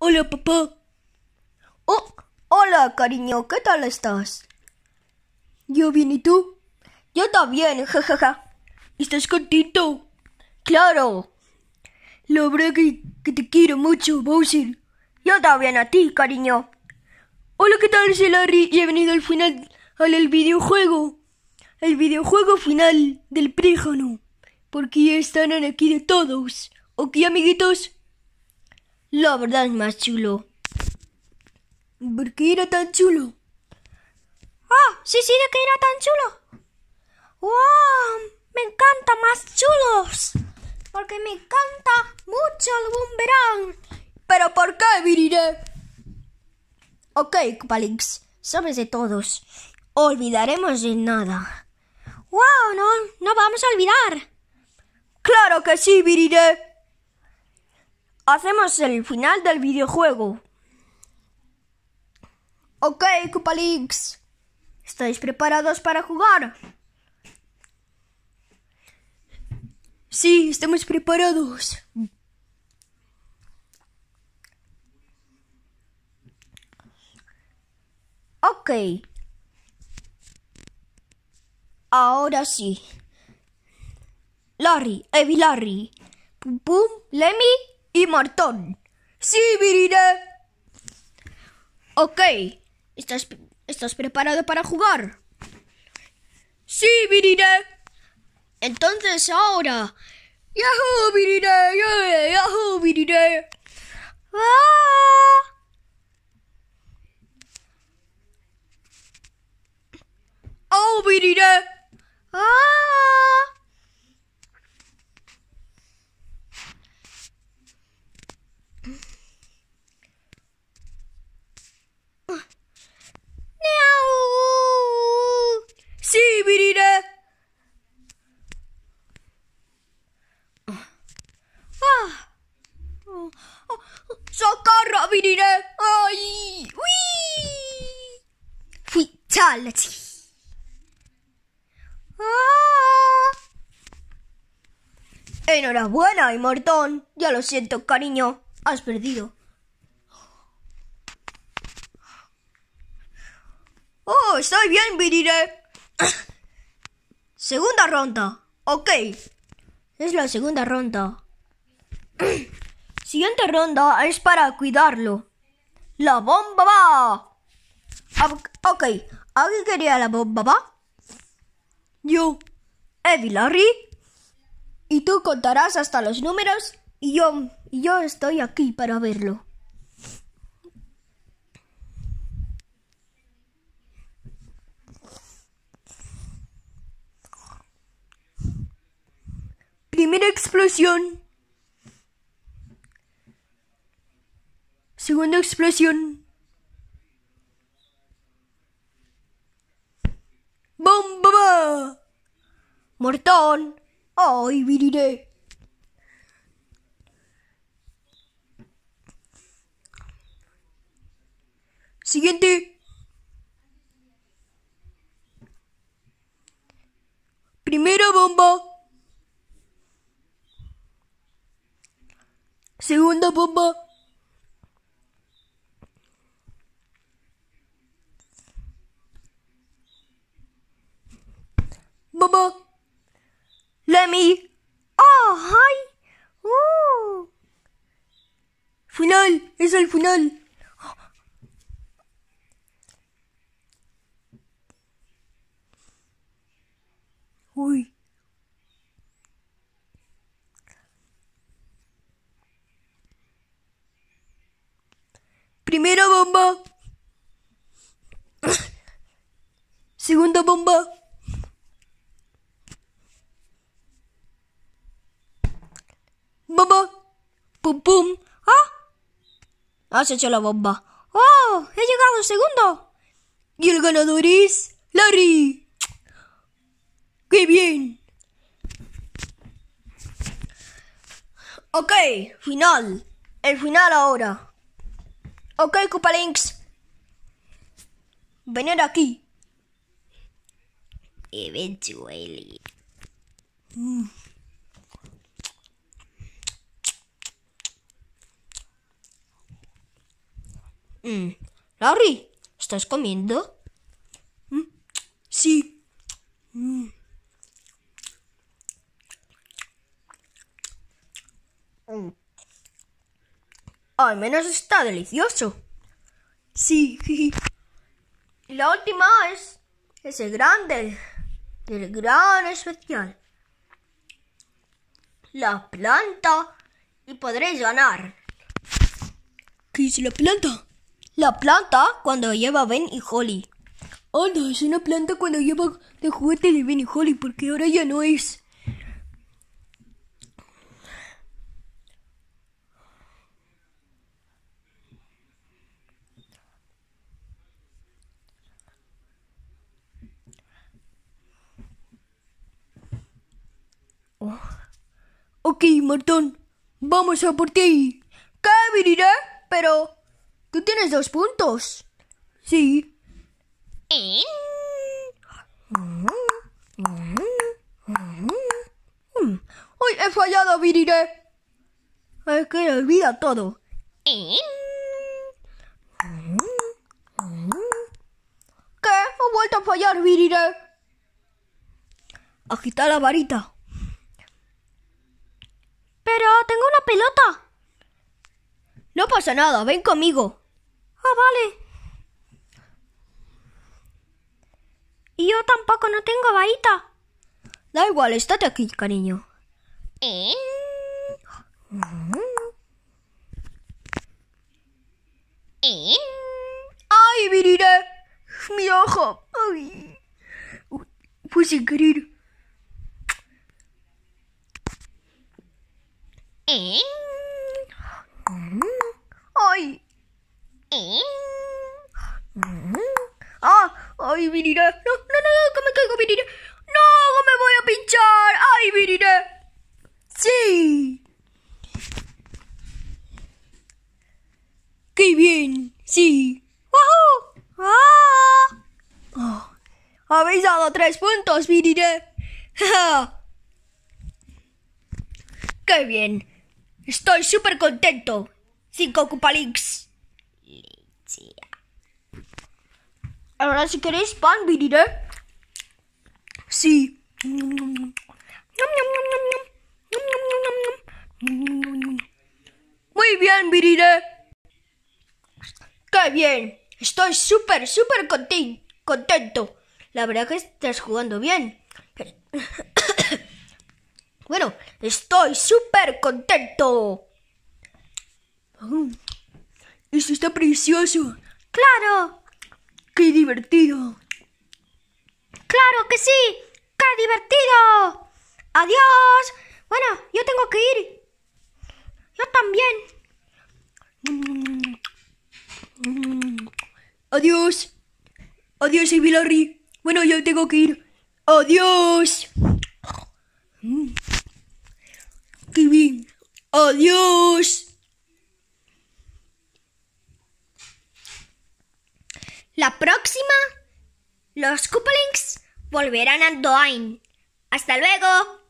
Hola, papá. Oh, hola, cariño, ¿qué tal estás? Yo bien, ¿y tú? Yo también, jajaja. Ja, ja. ¿Estás contento? Claro. ¡Lo verdad que, te quiero mucho, Bowser. Yo también a ti, cariño. Hola, ¿qué tal? Soy Larry y he venido al final, al el videojuego. El videojuego final del príjano Porque están aquí de todos. ¿Ok, amiguitos? La verdad es más chulo. ¿Por qué era tan chulo? ¡Ah! sí, sí, de que era tan chulo. ¡Wow! Me encanta más chulos. Porque me encanta mucho el verano. ¿Pero por qué, viriré? Ok, Palix, sabes de todos. Olvidaremos de nada. ¡Wow! No, no vamos a olvidar. ¡Claro que sí, viriré! hacemos el final del videojuego. Ok, Cupalix. ¿Estáis preparados para jugar? Sí, estamos preparados. Ok. Ahora sí. Larry, evi Larry. Pum pum, Lemmy y Martón. Sí, viviré Ok, ¿Estás, ¿estás preparado para jugar? Sí, viviré Entonces ahora... Yahoo, ya Yahoo, Virine! ¡Ah! ¡Oh, Virine! ¡Ah! Ah. Enhorabuena, Mortón. Ya lo siento, cariño. Has perdido. Oh, estoy bien, Virire. segunda ronda. Ok. Es la segunda ronda. Siguiente ronda es para cuidarlo. La bomba va. Ok, ¿Alguien quería la bomba? Yo, Evi Larry. Y tú contarás hasta los números y yo, y yo estoy aquí para verlo. Primera explosión. Segunda explosión. Siguiente. primero bomba. Segunda bomba. Bomba mí. ¡Oh! Uh. ¡Es el final! ¡Uy! Primera bomba. Segunda bomba. has hecho la bomba. ¡Oh! ¡He llegado segundo! Y el ganador es Larry. ¡Qué bien! Ok, final. El final ahora. Ok, Links. Venir aquí. Eventually. Mm. Mm. Larry, ¿estás comiendo? Mm. Sí. Mm. Mm. Al menos está delicioso. Sí. Y la última es ese grande, el gran especial. La planta y podréis ganar. ¿Qué es la planta? La planta cuando lleva Ben y Holly. Oh, es una planta cuando lleva de juguete de Ben y Holly, porque ahora ya no es. Oh. Ok, Martón, vamos a por ti. ¿Qué, ¿eh? Pero ¿Tú tienes dos puntos? Sí. ¡Hoy he fallado, Virire! Es que olvida todo. ¿Qué? He vuelto a fallar, Virire. Agitar la varita. Pero tengo una pelota. No pasa nada, ven conmigo. Ah, vale. Y yo tampoco no tengo varita. Da igual, estate aquí, cariño. ¡Ay, viriré! ¡Mi ojo! ¡Ay! Fue sin querer. Eh ay! Eh. Mm-hmm. ¡Ah! ¡Ay, mira! no, no! ¡Que me caigo, Virire! ¡No! ¡Me voy a pinchar! ¡Ay, mira! ¡Sí! ¡Qué bien! ¡Sí! ¡Wahoo! ¡Ah! Oh. ¡Habéis dado tres puntos, ¡Ja! ¡Qué bien! Estoy súper contento. 5 Cupalix. Ahora si queréis pan, viriré. Sí. Muy bien, viriré. ¡Qué bien! Estoy súper, súper contento. La verdad que estás jugando bien. bueno, estoy súper contento. Oh, ¡Eso está precioso! ¡Claro! ¡Qué divertido! ¡Claro que sí! ¡Qué divertido! ¡Adiós! Bueno, yo tengo que ir. Yo también. ¡Adiós! Adiós. Adiós, Larry. Bueno, yo tengo que ir. Adiós. Adiós. Los Koopalings volverán a Doain. ¡Hasta luego!